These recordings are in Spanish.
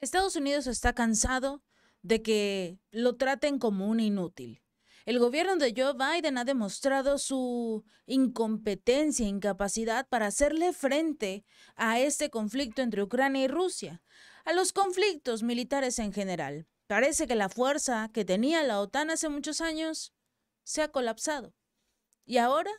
Estados Unidos está cansado de que lo traten como un inútil. El gobierno de Joe Biden ha demostrado su incompetencia e incapacidad para hacerle frente a este conflicto entre Ucrania y Rusia, a los conflictos militares en general. Parece que la fuerza que tenía la OTAN hace muchos años se ha colapsado. Y ahora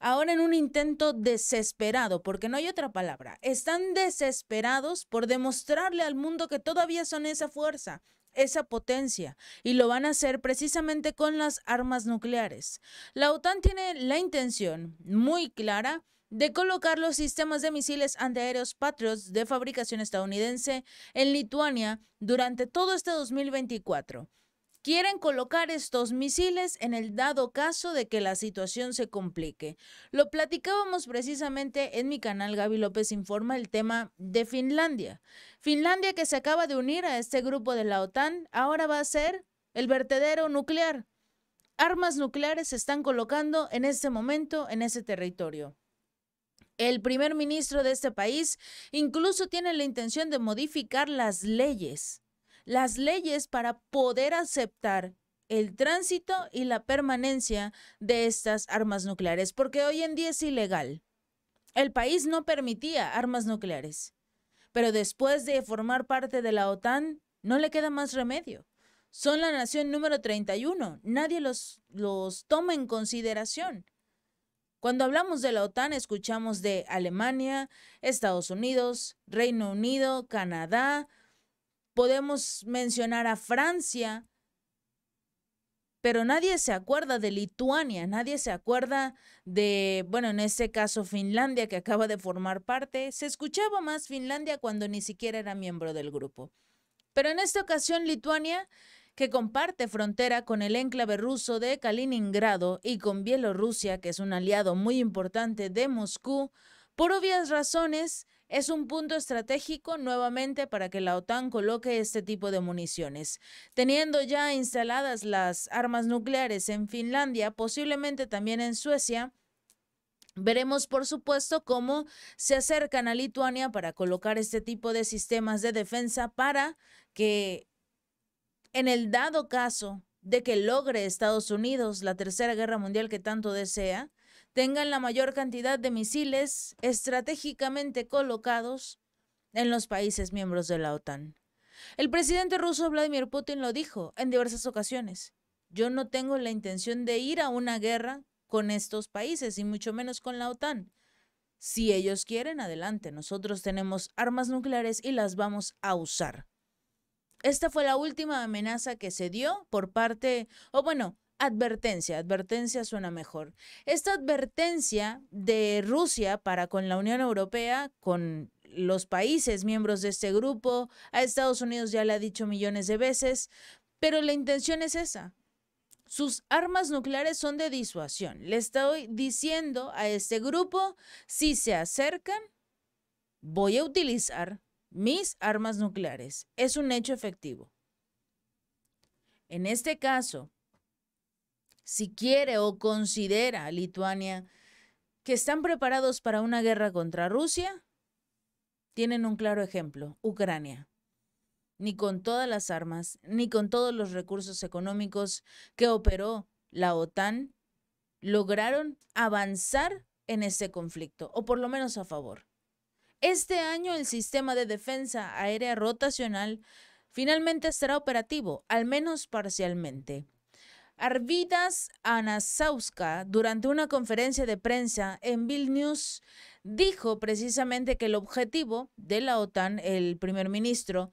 ahora en un intento desesperado, porque no hay otra palabra, están desesperados por demostrarle al mundo que todavía son esa fuerza, esa potencia y lo van a hacer precisamente con las armas nucleares. La OTAN tiene la intención muy clara de colocar los sistemas de misiles antiaéreos Patriots de fabricación estadounidense en Lituania durante todo este 2024 quieren colocar estos misiles en el dado caso de que la situación se complique. Lo platicábamos precisamente en mi canal Gaby López Informa el tema de Finlandia. Finlandia que se acaba de unir a este grupo de la OTAN ahora va a ser el vertedero nuclear. Armas nucleares se están colocando en este momento en ese territorio. El primer ministro de este país incluso tiene la intención de modificar las leyes las leyes para poder aceptar el tránsito y la permanencia de estas armas nucleares, porque hoy en día es ilegal. El país no permitía armas nucleares, pero después de formar parte de la OTAN, no le queda más remedio. Son la nación número 31, nadie los, los toma en consideración. Cuando hablamos de la OTAN escuchamos de Alemania, Estados Unidos, Reino Unido, Canadá, Podemos mencionar a Francia, pero nadie se acuerda de Lituania, nadie se acuerda de, bueno, en este caso Finlandia, que acaba de formar parte. Se escuchaba más Finlandia cuando ni siquiera era miembro del grupo. Pero en esta ocasión Lituania, que comparte frontera con el enclave ruso de Kaliningrado y con Bielorrusia, que es un aliado muy importante de Moscú, por obvias razones, es un punto estratégico nuevamente para que la OTAN coloque este tipo de municiones. Teniendo ya instaladas las armas nucleares en Finlandia, posiblemente también en Suecia, Veremos, por supuesto, cómo se acercan a Lituania para colocar este tipo de sistemas de defensa para que, en el dado caso de que logre Estados Unidos la tercera guerra mundial que tanto desea, tengan la mayor cantidad de misiles estratégicamente colocados en los países miembros de la OTAN. El presidente ruso Vladimir Putin lo dijo en diversas ocasiones. Yo no tengo la intención de ir a una guerra con estos países y mucho menos con la OTAN. Si ellos quieren, adelante. Nosotros tenemos armas nucleares y las vamos a usar. Esta fue la última amenaza que se dio por parte, o bueno, advertencia, advertencia suena mejor. Esta advertencia de Rusia para con la Unión Europea, con los países miembros de este grupo, a Estados Unidos ya le ha dicho millones de veces, pero la intención es esa. Sus armas nucleares son de disuasión. Le estoy diciendo a este grupo, si se acercan, voy a utilizar mis armas nucleares. Es un hecho efectivo. En este caso, si quiere o considera Lituania que están preparados para una guerra contra Rusia, tienen un claro ejemplo, Ucrania. Ni con todas las armas, ni con todos los recursos económicos que operó la OTAN, lograron avanzar en ese conflicto, o por lo menos a favor. Este año el sistema de defensa aérea rotacional finalmente estará operativo, al menos parcialmente. Arvidas Anasauska, durante una conferencia de prensa en Vilnius, dijo precisamente que el objetivo de la OTAN, el primer ministro,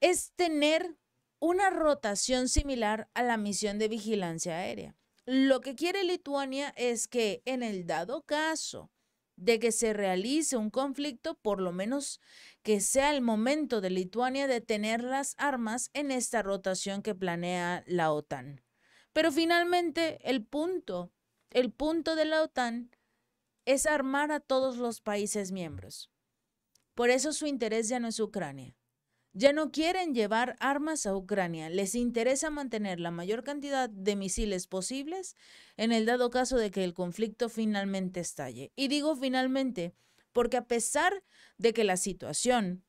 es tener una rotación similar a la misión de vigilancia aérea. Lo que quiere Lituania es que en el dado caso de que se realice un conflicto, por lo menos que sea el momento de Lituania de tener las armas en esta rotación que planea la OTAN. Pero finalmente el punto, el punto de la OTAN es armar a todos los países miembros. Por eso su interés ya no es Ucrania. Ya no quieren llevar armas a Ucrania, les interesa mantener la mayor cantidad de misiles posibles en el dado caso de que el conflicto finalmente estalle. Y digo finalmente, porque a pesar de que la situación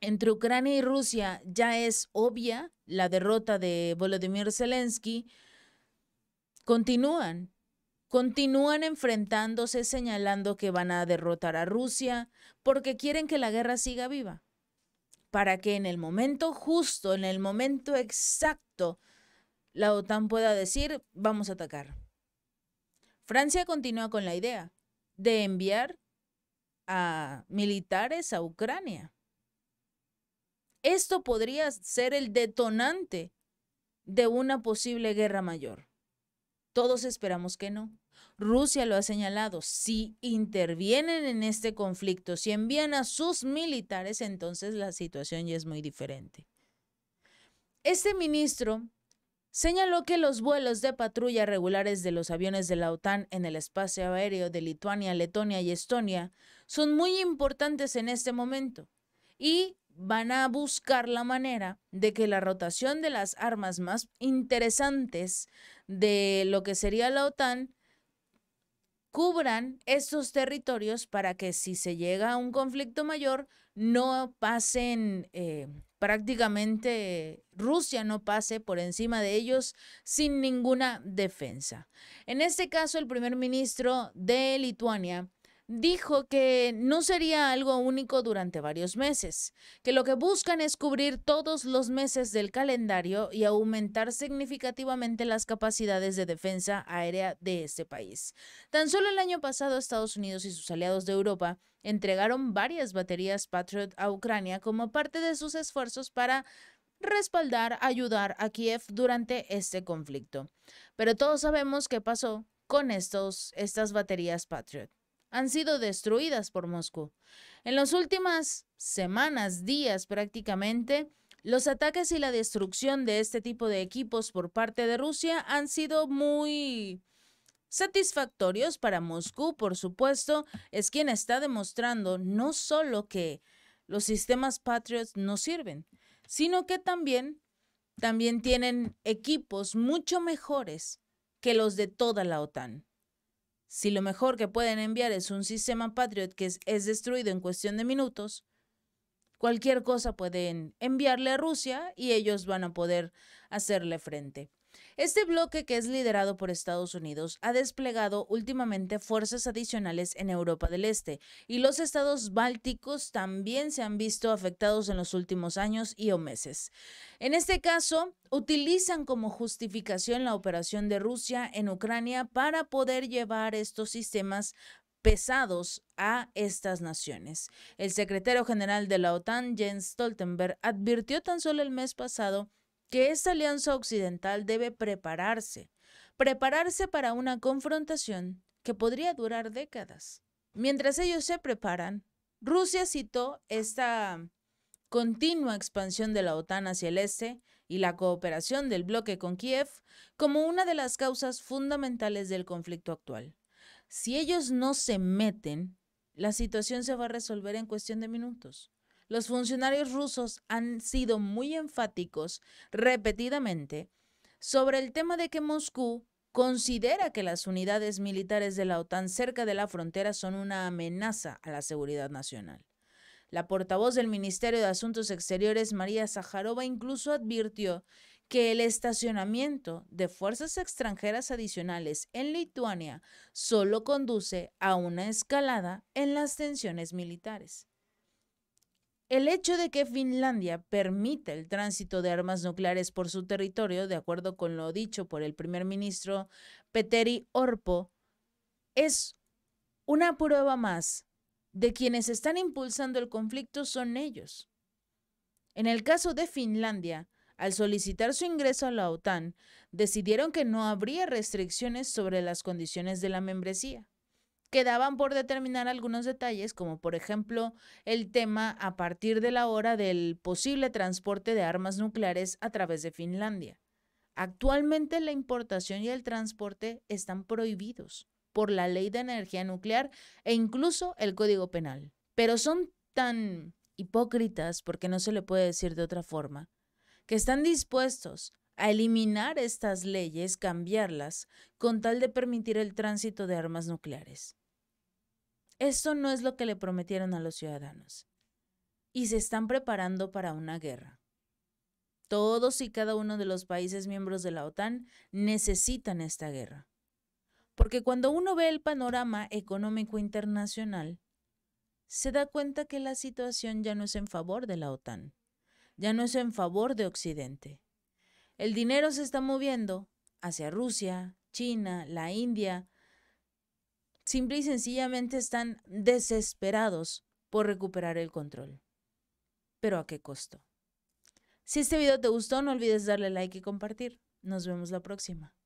entre Ucrania y Rusia ya es obvia la derrota de Volodymyr Zelensky, continúan, continúan enfrentándose señalando que van a derrotar a Rusia porque quieren que la guerra siga viva, para que en el momento justo, en el momento exacto, la OTAN pueda decir, vamos a atacar. Francia continúa con la idea de enviar a militares a Ucrania esto podría ser el detonante de una posible guerra mayor. Todos esperamos que no. Rusia lo ha señalado, si intervienen en este conflicto, si envían a sus militares, entonces la situación ya es muy diferente. Este ministro señaló que los vuelos de patrulla regulares de los aviones de la OTAN en el espacio aéreo de Lituania, Letonia y Estonia son muy importantes en este momento y van a buscar la manera de que la rotación de las armas más interesantes de lo que sería la OTAN cubran estos territorios para que si se llega a un conflicto mayor, no pasen eh, prácticamente, Rusia no pase por encima de ellos sin ninguna defensa. En este caso, el primer ministro de Lituania, dijo que no sería algo único durante varios meses, que lo que buscan es cubrir todos los meses del calendario y aumentar significativamente las capacidades de defensa aérea de este país. Tan solo el año pasado Estados Unidos y sus aliados de Europa entregaron varias baterías Patriot a Ucrania como parte de sus esfuerzos para respaldar, ayudar a Kiev durante este conflicto. Pero todos sabemos qué pasó con estos, estas baterías Patriot han sido destruidas por Moscú. En las últimas semanas, días prácticamente, los ataques y la destrucción de este tipo de equipos por parte de Rusia han sido muy satisfactorios para Moscú, por supuesto, es quien está demostrando no solo que los sistemas Patriots no sirven, sino que también, también tienen equipos mucho mejores que los de toda la OTAN. Si lo mejor que pueden enviar es un sistema Patriot que es, destruido en cuestión de minutos, cualquier cosa pueden enviarle a Rusia y ellos van a poder hacerle frente. Este bloque, que es liderado por Estados Unidos, ha desplegado últimamente fuerzas adicionales en Europa del Este y los estados bálticos también se han visto afectados en los últimos años y o meses. En este caso, utilizan como justificación la operación de Rusia en Ucrania para poder llevar estos sistemas pesados a estas naciones. El secretario general de la OTAN, Jens Stoltenberg, advirtió tan solo el mes pasado que esta alianza occidental debe prepararse, prepararse para una confrontación que podría durar décadas. Mientras ellos se preparan, Rusia citó esta continua expansión de la OTAN hacia el este y la cooperación del bloque con Kiev como una de las causas fundamentales del conflicto actual. Si ellos no se meten, la situación se va a resolver en cuestión de minutos los funcionarios rusos han sido muy enfáticos repetidamente sobre el tema de que Moscú considera que las unidades militares de la OTAN cerca de la frontera son una amenaza a la seguridad nacional. La portavoz del Ministerio de Asuntos Exteriores, María Zaharova, incluso advirtió que el estacionamiento de fuerzas extranjeras adicionales en Lituania solo conduce a una escalada en las tensiones militares. El hecho de que Finlandia permita el tránsito de armas nucleares por su territorio, de acuerdo con lo dicho por el primer ministro Petteri Orpo, es una prueba más de quienes están impulsando el conflicto son ellos. En el caso de Finlandia, al solicitar su ingreso a la OTAN, decidieron que no habría restricciones sobre las condiciones de la membresía quedaban por determinar algunos detalles, como por ejemplo el tema a partir de la hora del posible transporte de armas nucleares a través de Finlandia. Actualmente la importación y el transporte están prohibidos por la ley de energía nuclear e incluso el Código Penal. Pero son tan hipócritas, porque no se le puede decir de otra forma, que están dispuestos a eliminar estas leyes, cambiarlas, con tal de permitir el tránsito de armas nucleares. Esto no es lo que le prometieron a los ciudadanos. Y se están preparando para una guerra. Todos y cada uno de los países miembros de la OTAN necesitan esta guerra. Porque cuando uno ve el panorama económico internacional, se da cuenta que la situación ya no es en favor de la OTAN, ya no es en favor de Occidente. El dinero se está moviendo hacia Rusia, China, la India, Simple y sencillamente están desesperados por recuperar el control. Pero ¿a qué costo? Si este video te gustó, no olvides darle like y compartir. Nos vemos la próxima.